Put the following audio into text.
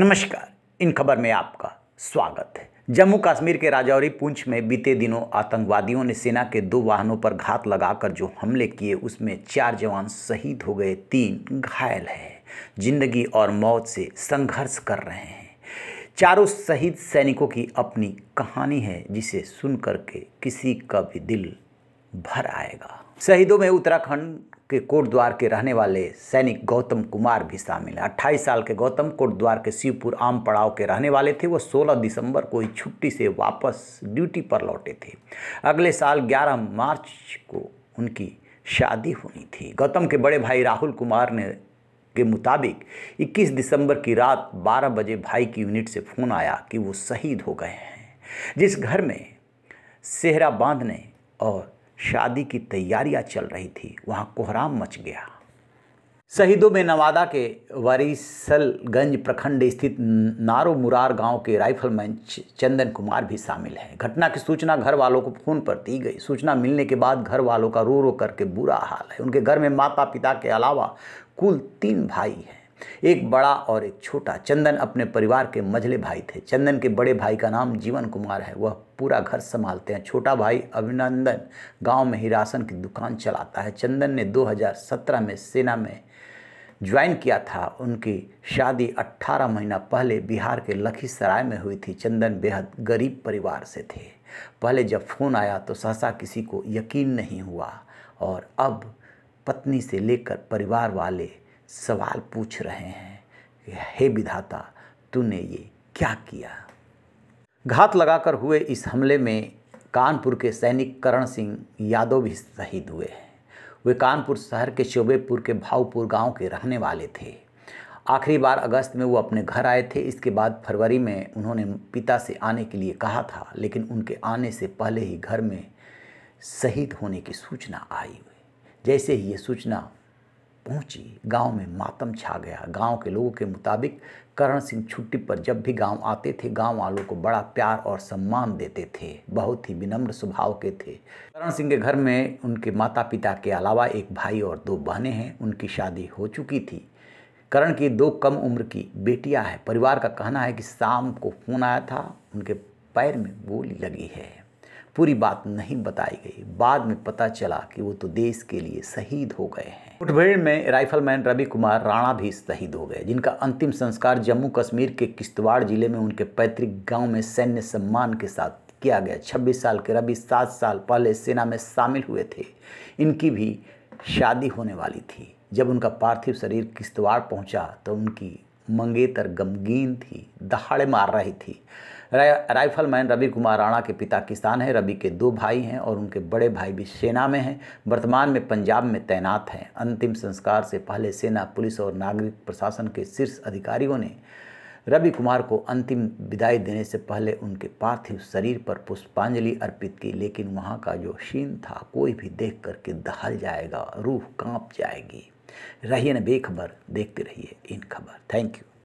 नमस्कार इन खबर में आपका स्वागत है जम्मू कश्मीर के राजौरी पुंछ में बीते दिनों आतंकवादियों ने सेना के दो वाहनों पर घात लगाकर जो हमले किए उसमें चार जवान शहीद हो गए तीन घायल हैं जिंदगी और मौत से संघर्ष कर रहे हैं चारों शहीद सैनिकों की अपनी कहानी है जिसे सुन करके किसी का भी दिल भर आएगा शहीदों में उत्तराखंड के कोटद्वार के रहने वाले सैनिक गौतम कुमार भी शामिल है अट्ठाईस साल के गौतम कोटद्वार के शिवपुर आम पड़ाव के रहने वाले थे वह 16 दिसंबर को ही छुट्टी से वापस ड्यूटी पर लौटे थे अगले साल 11 मार्च को उनकी शादी होनी थी गौतम के बड़े भाई राहुल कुमार ने के मुताबिक 21 दिसंबर की रात 12 बजे भाई की यूनिट से फ़ोन आया कि वो शहीद हो गए हैं जिस घर में सेहरा बांधने और शादी की तैयारियां चल रही थी वहां कोहराम मच गया शहीदों में नवादा के वरीसलगंज प्रखंड स्थित नारो मुरार गांव के राइफलमैन चंदन कुमार भी शामिल हैं घटना की सूचना घर वालों को फ़ोन पर दी गई सूचना मिलने के बाद घर वालों का रो रो करके बुरा हाल है उनके घर में माता पिता के अलावा कुल तीन भाई हैं एक बड़ा और एक छोटा चंदन अपने परिवार के मझले भाई थे चंदन के बड़े भाई का नाम जीवन कुमार है वह पूरा घर संभालते हैं छोटा भाई अभिनंदन गांव में ही राशन की दुकान चलाता है चंदन ने 2017 में सेना में ज्वाइन किया था उनकी शादी 18 महीना पहले बिहार के लखीसराय में हुई थी चंदन बेहद गरीब परिवार से थे पहले जब फ़ोन आया तो सहसा किसी को यकीन नहीं हुआ और अब पत्नी से लेकर परिवार वाले सवाल पूछ रहे हैं हे विधाता तूने ये क्या किया घात लगाकर हुए इस हमले में कानपुर के सैनिक करण सिंह यादव भी शहीद हुए हैं वे कानपुर शहर के शोबेपुर के भावपुर गांव के रहने वाले थे आखिरी बार अगस्त में वो अपने घर आए थे इसके बाद फरवरी में उन्होंने पिता से आने के लिए कहा था लेकिन उनके आने से पहले ही घर में शहीद होने की सूचना आई हुई जैसे ही ये सूचना पहुंची गांव में मातम छा गया गांव के लोगों के मुताबिक करण सिंह छुट्टी पर जब भी गांव आते थे गांव वालों को बड़ा प्यार और सम्मान देते थे बहुत ही विनम्र स्वभाव के थे करण सिंह के घर में उनके माता पिता के अलावा एक भाई और दो बहनें हैं उनकी शादी हो चुकी थी करण की दो कम उम्र की बेटियां हैं परिवार का कहना है कि शाम को फोन आया था उनके पैर में गोली लगी है पूरी बात नहीं बताई गई बाद में पता चला कि वो तो देश के लिए शहीद हो गए हैं मुठभेड़ में राइफलमैन रवि कुमार राणा भी शहीद हो गए जिनका अंतिम संस्कार जम्मू कश्मीर के किश्तवाड़ जिले में उनके पैतृक गांव में सैन्य सम्मान के साथ किया गया 26 साल के रवि सात साल पहले सेना में शामिल हुए थे इनकी भी शादी होने वाली थी जब उनका पार्थिव शरीर किश्तवाड़ पहुंचा तो उनकी मंगेतर गमगीन थी दहाड़े मार रही थी राइफलमैन रवि कुमार राणा के पिता किसान हैं रवि के दो भाई हैं और उनके बड़े भाई भी सेना में हैं वर्तमान में पंजाब में तैनात हैं अंतिम संस्कार से पहले सेना पुलिस और नागरिक प्रशासन के शीर्ष अधिकारियों ने रवि कुमार को अंतिम विदाई देने से पहले उनके पार्थिव शरीर पर पुष्पांजलि अर्पित की लेकिन वहाँ का जो शीन था कोई भी देख करके दहल जाएगा रूह कांप जाएगी रहिए ना बेखबर देखते रहिए इन खबर थैंक यू